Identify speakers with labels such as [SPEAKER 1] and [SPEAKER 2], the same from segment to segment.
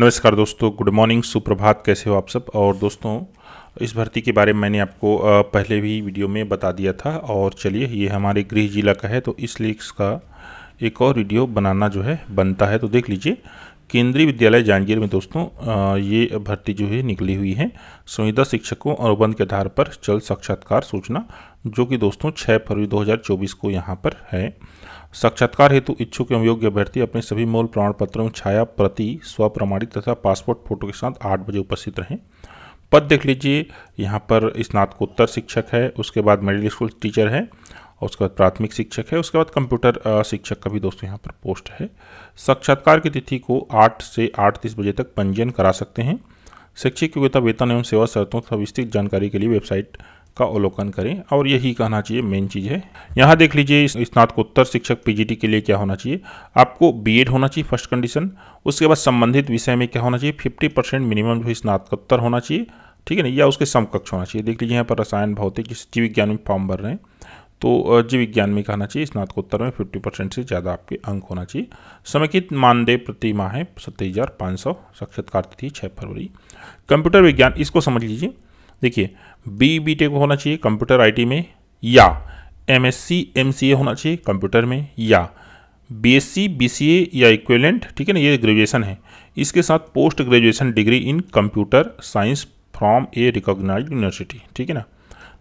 [SPEAKER 1] नमस्कार दोस्तों good morning सुप्रभात कैसे हो आप सब और दोस्तों इस भर्ती के बारे में मैंने आपको पहले भी वीडियो में बता दिया था और चलिए ये हमारे गृह जिला का है तो इसलिए इसका एक और वीडियो बनाना जो है बनता है तो देख लीजिए केंद्रीय विद्यालय जांजगीर में दोस्तों ये भर्ती जो है निकली हुई है संविदा शिक्षकों और अनुबंध के आधार पर चल साक्षात्कार सूचना जो कि दोस्तों 6 फरवरी 2024 को यहाँ पर है साक्षात्कार हेतु इच्छुक एवं योग्य अभ्यर्थी अपने सभी मूल प्रमाण पत्रों में छाया प्रति स्वप्रमाणित तथा पासपोर्ट फोटो के साथ आठ बजे उपस्थित रहें पद देख लीजिए यहाँ पर स्नातकोत्तर शिक्षक है उसके बाद मिडिल स्कूल टीचर है और उसके बाद प्राथमिक शिक्षक है उसके बाद कंप्यूटर शिक्षक का भी दोस्तों यहाँ पर पोस्ट है साक्षात्कार की तिथि को आठ से आठ तीस बजे तक पंजीयन करा सकते हैं शैक्षिक योग्यता वेतन एवं सेवा शर्तों तथा विस्तृत जानकारी के लिए वेबसाइट का अवलोकन करें और यही कहना चाहिए मेन चीज़ है यहाँ देख लीजिए स्नातकोत्तर शिक्षक पीजीटी के लिए क्या होना चाहिए आपको बीएड होना चाहिए फर्स्ट कंडीशन उसके बाद संबंधित विषय में क्या होना चाहिए फिफ्टी परसेंट मिनिमम जो स्नातकोत्तर होना चाहिए ठीक है ना या उसके समकक्ष होना चाहिए देख लीजिए यहाँ पर रसायन भौतिक जीव विज्ञान में फॉर्म भर रहे हैं तो जीव विज्ञान में कहना चाहिए स्नातकोत्तर में फिफ्टी परसेंट से ज़्यादा आपके अंक होना चाहिए समेकित मानदेय प्रति माह है सत्ताईस हज़ार पाँच सौ साक्षात्कार तिथि छः फरवरी कंप्यूटर विज्ञान इसको समझ लीजिए देखिए बी बी टेक होना चाहिए कंप्यूटर आईटी में या M S C M C A होना चाहिए कंप्यूटर में या B S C B C A या इक्वेलेंट ठीक है ना ये ग्रेजुएशन है इसके साथ post graduation degree in computer science from a recognised university ठीक है ना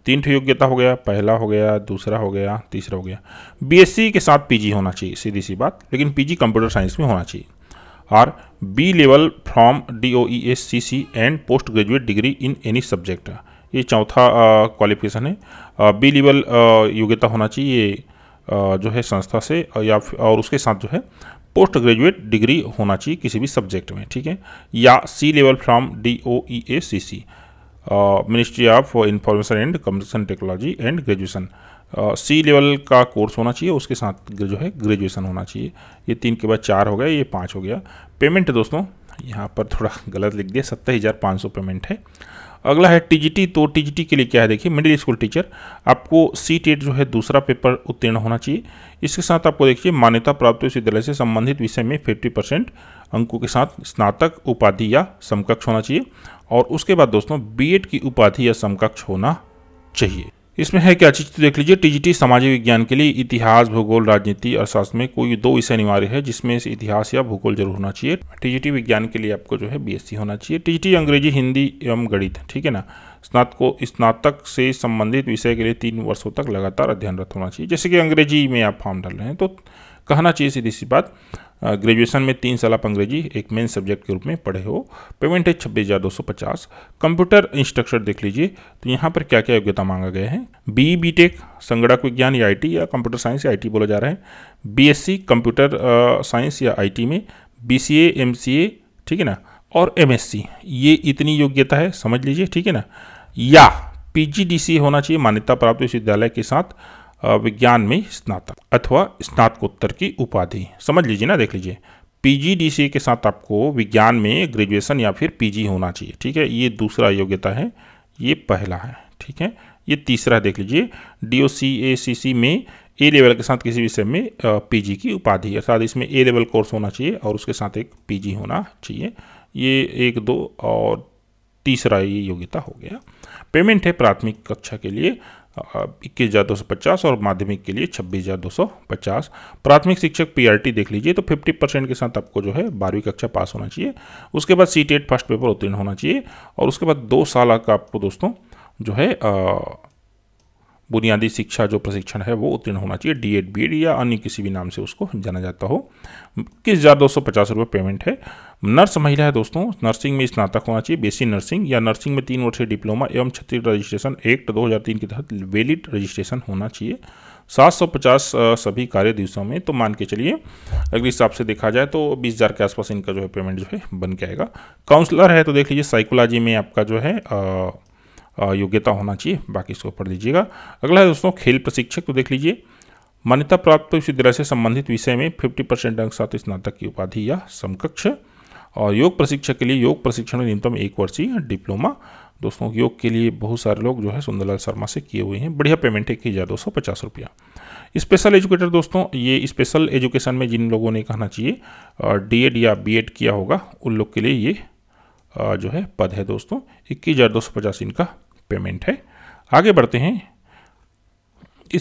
[SPEAKER 1] तीन योग्यता हो गया पहला हो गया दूसरा हो गया तीसरा हो गया बीएससी के साथ पीजी होना चाहिए सीधी सी बात लेकिन पीजी कंप्यूटर साइंस में होना चाहिए और B level from D O E S C C and post graduate degree in any subject ये चौथा क्वालिफिकेशन है बी लेवल योग्यता होना चाहिए ये जो है संस्था से या और उसके साथ जो है पोस्ट ग्रेजुएट डिग्री होना चाहिए किसी भी सब्जेक्ट में ठीक है या C level from D O E A C C ministry of information and communication technology and graduation C level का कोर्स होना चाहिए उसके साथ जो है ग्रेजुएशन होना चाहिए ये तीन के बाद चार हो गया ये पाँच हो गया पेमेंट दोस्तों यहाँ पर थोड़ा गलत लिख दिया सत्तर हज़ार पाँच सौ पेमेंट है अगला है टीजीटी तो टीजीटी के लिए क्या है देखिए मिडिल स्कूल टीचर आपको सी टेट जो है दूसरा पेपर उत्तीर्ण होना चाहिए इसके साथ आपको देखिए मान्यता प्राप्त विश्वविद्यालय से संबंधित विषय में फिफ्टी परसेंट अंकों के साथ स्नातक उपाधि या समकक्ष होना चाहिए और उसके बाद दोस्तों बीएड की उपाधि या समकक्ष होना चाहिए इसमें है क्या चीज़ तो देख लीजिए टीजीटी सामाजिक विज्ञान के लिए इतिहास भूगोल राजनीति अर्थशास्त्र में कोई दो विषय अनिवार्य है जिसमें से इतिहास या भूगोल जरूर होना चाहिए टीजीटी विज्ञान के लिए आपको जो है बीएससी होना चाहिए टीजीटी अंग्रेजी हिंदी एवं गणित ठीक है ना स्नातको स्नातक से संबंधित विषय के लिए तीन वर्षों तक लगातार अध्ययनरत होना चाहिए जैसे कि अंग्रेजी में आप फॉर्म डाल रहे हैं तो कहना चाहिए सीधी सी बात ग्रेजुएशन में तीन साल आप अंग्रेजी एक मेन सब्जेक्ट के रूप में पढ़े हो पेमेंट है छब्बीस हज़ार दो सौ पचास कंप्यूटर इंस्ट्रक्चर देख लीजिए तो यहाँ पर क्या क्या योग्यता मांगा गया है बी बी टेक संगणक विज्ञान या आई या कंप्यूटर साइंस या आई टी बोला जा रहा है B S C computer science या आई टी में B C M C A ठीक है ना और एम ये इतनी योग्यता है समझ लीजिए ठीक है ना या पी जी डी सी होना चाहिए मान्यता प्राप्त विश्वविद्यालय के साथ विज्ञान में स्नातक अथवा स्नातकोत्तर की उपाधि समझ लीजिए ना देख लीजिए पीजीडीसी के साथ आपको विज्ञान में ग्रेजुएशन या फिर पीजी होना चाहिए ठीक है ये दूसरा योग्यता है ये पहला है ठीक है ये तीसरा देख लीजिए डी ओ सी ए सी सी में ए लेवल के साथ किसी विषय में पीजी की उपाधि अर्थात इसमें ए लेवल कोर्स होना चाहिए और उसके साथ एक पीजी होना चाहिए ये एक दो और तीसरा ये योग्यता हो गया पेमेंट है प्राथमिक कक्षा के लिए इक्कीस हज़ार दो सौ पचास और माध्यमिक के लिए छब्बीस हज़ार दो सौ पचास प्राथमिक शिक्षक पीआरटी देख लीजिए तो फिफ्टी परसेंट के साथ आपको जो है बारहवीं कक्षा पास होना चाहिए उसके बाद सी टेट फर्स्ट पेपर उत्तीर्ण होना चाहिए और उसके बाद दो साल का आपको दोस्तों जो है आ, बुनियादी शिक्षा जो प्रशिक्षण है वो उत्तीर्ण होना चाहिए डी एड बी एड या अन्य किसी भी नाम से उसको जाना जाता हो इक्कीस हज़ार दो सौ पचास रुपये पेमेंट है नर्स महिला है दोस्तों नर्सिंग में स्नातक होना चाहिए बेसिक नर्सिंग या नर्सिंग में तीन वर्षीय डिप्लोमा एवं छत्तीस रजिस्ट्रेशन एक्ट दो हज़ार तीन के तहत वैलिड रजिस्ट्रेशन होना चाहिए सात सौ पचास सभी कार्य दिवसों में तो मान के चलिए अगले हिसाब से देखा जाए तो बीस हज़ार के आसपास इनका जो है पेमेंट जो है बन के आएगा काउंसलर है तो देख लीजिए साइकोलॉजी में आपका जो है योग्यता होना चाहिए बाकी इसको पढ़ लीजिएगा अगला है दोस्तों खेल प्रशिक्षक तो देख लीजिए मान्यता प्राप्त विश्वविद्यालय से संबंधित विषय में 50 परसेंट अंक साथ स्नातक की उपाधि या समकक्ष और योग प्रशिक्षक के लिए योग प्रशिक्षण में न्यूनतम एक वर्षीय डिप्लोमा दोस्तों योग के लिए बहुत सारे लोग जो है सुंदरलाल शर्मा से किए हुए हैं बढ़िया पेमेंट है एक हज़ार दो सौ पचास रुपया स्पेशल एजुकेटर दोस्तों ये स्पेशल एजुकेशन में जिन लोगों ने कहना चाहिए डी या बी किया होगा उन लोग के लिए ये जो है पद है दोस्तों इक्कीस हज़ार दो सौ पचास इनका पेमेंट है आगे बढ़ते हैं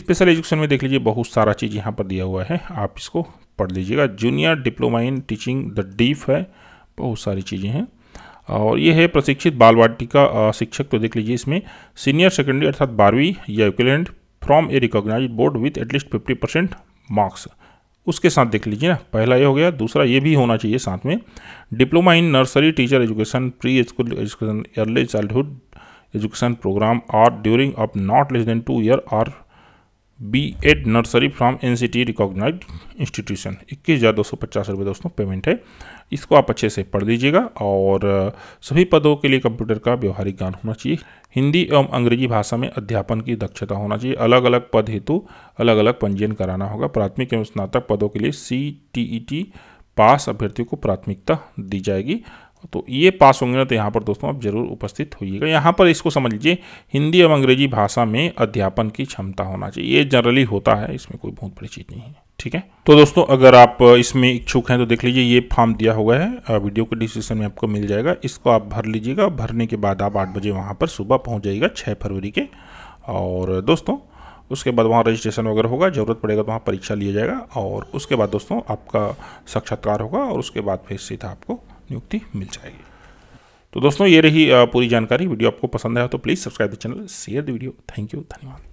[SPEAKER 1] स्पेशल एजुकेशन में देख लीजिए बहुत सारा चीज़ यहाँ पर दिया हुआ है आप इसको पढ़ लीजिएगा junior diploma in teaching the deaf है बहुत सारी चीज़ें हैं और ये है प्रशिक्षित बाल वाटिका शिक्षक तो देख लीजिए इसमें सीनियर सेकेंडरी अर्थात बारहवीं या equivalent from a recognise board with at least fifty percent marks उसके साथ देख लीजिए ना पहला ये हो गया दूसरा ये भी होना चाहिए साथ में diploma in nursery teacher education pre school education early childhood education programme or during up not less than two year or B Ed nursery from N C T recognise institution इक्कीस हज़ार दो सौ पचास रुपये दोस्तों पेमेंट है इसको आप अच्छे से पढ़ लीजिएगा और सभी पदों के लिए कंप्यूटर का व्यवहारिक ज्ञान होना चाहिए हिंदी एवं अंग्रेजी भाषा में अध्यापन की दक्षता होना चाहिए अलग अलग पद हेतु अलग अलग पंजीयन कराना होगा प्राथमिक एवं स्नातक पदों के लिए C T E T pass अभ्यर्थियों को प्राथमिकता दी जाएगी तो ये पास होंगे ना तो यहाँ पर दोस्तों आप जरूर उपस्थित होइएगा यहाँ पर इसको समझ लीजिए हिंदी एवं अंग्रेजी भाषा में अध्यापन की क्षमता होना चाहिए ये जनरली होता है इसमें कोई बहुत बड़ी चीज़ नहीं है ठीक है तो दोस्तों अगर आप इसमें इच्छुक हैं तो देख लीजिए ये फॉर्म दिया हुआ है वीडियो के डिस्क्रिप्शन में आपको मिल जाएगा इसको आप भर लीजिएगा भरने के बाद आप आठ बजे वहाँ पर सुबह पहुँच जाइएगा छः फरवरी के और दोस्तों उसके बाद वहाँ रजिस्ट्रेशन वगैरह होगा ज़रूरत पड़ेगा तो वहाँ परीक्षा लिया जाएगा और उसके बाद दोस्तों आपका साक्षात्कार होगा और उसके बाद फिर सीधा आपको नियुक्ति मिल जाएगी तो दोस्तों ये रही पूरी जानकारी वीडियो आपको पसंद आया तो please subscribe the channel share the video thank you धन्यवाद